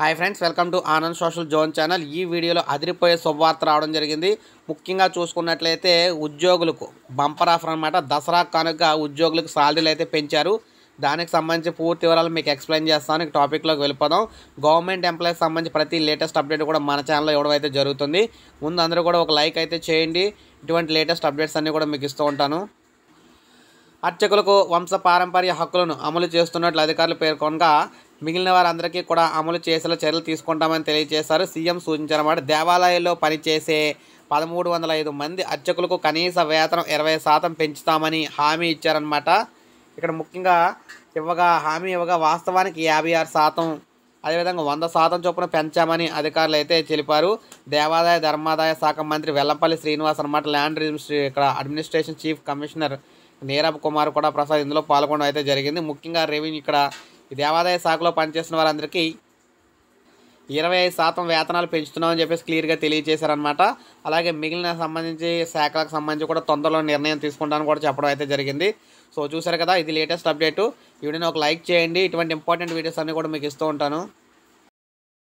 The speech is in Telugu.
hi friends welcome to Anand social zone channel ఈ వీడియోలో అదిరిపోయే శుభవార్త రావడం జరిగింది ముఖ్యంగా చూసుకున్నట్లయితే ఉద్యోగులకు బంపర్ ఆఫర్ అనమాట దసరా కనుక ఉద్యోగులకు శాలరీలు అయితే పెంచారు దానికి సంబంధించి పూర్తి వివరాలు మీకు ఎక్స్ప్లెయిన్ చేస్తాను టాపిక్లోకి వెళ్ళిపోదాం గవర్నమెంట్ ఎంప్లాయీస్ సంబంధించి ప్రతి లేటెస్ట్ అప్డేట్ కూడా మన ఛానల్లో ఇవ్వడం అయితే జరుగుతుంది ముందు అందరూ కూడా ఒక లైక్ అయితే చేయండి ఇటువంటి లేటెస్ట్ అప్డేట్స్ అన్నీ కూడా మీకు ఇస్తూ ఉంటాను అర్చకులకు వంశ పారంపర్య హక్కులను అమలు చేస్తున్నట్లు అధికారులు పేర్కొనగా మిగిలిన వారందరికీ కూడా అమలు చేసేలా చర్యలు తీసుకుంటామని తెలియజేశారు సీఎం సూచించారన్నమాట దేవాలయాల్లో పనిచేసే పదమూడు వందల ఐదు మంది అర్చకులకు కనీస వేతనం ఇరవై శాతం పెంచుతామని హామీ ఇచ్చారనమాట ఇక్కడ ముఖ్యంగా ఇవ్వగా హామీ ఇవ్వగా వాస్తవానికి యాభై ఆరు శాతం అదేవిధంగా వంద శాతం చొప్పున పెంచామని అధికారులు అయితే తెలిపారు దేవాదాయ ధర్మాదాయ శాఖ మంత్రి వెల్లంపల్లి శ్రీనివాస్ అనమాట ల్యాండ్ రిజిస్ట్రీ ఇక్కడ administration chief commissioner Neerab Kumar కూడా ప్రసాద్ ఇందులో పాల్గొనడం అయితే జరిగింది ముఖ్యంగా రెవెన్యూ ఇక్కడ దేవాదాయ శాఖలో పనిచేస్తున్న వారందరికీ ఇరవై ఐదు శాతం వేతనాలు పెంచుతున్నామని చెప్పేసి క్లియర్గా తెలియజేశారనమాట అలాగే మిగిలిన సంబంధించి శాఖలకు సంబంధించి కూడా తొందరలో నిర్ణయం తీసుకుంటాను కూడా చెప్పడం అయితే జరిగింది సో చూసారు కదా ఇది లేటెస్ట్ అప్డేటు వీడియోని ఒక లైక్ చేయండి ఇటువంటి ఇంపార్టెంట్ వీడియోస్ అన్నీ కూడా మీకు ఇస్తూ ఉంటాను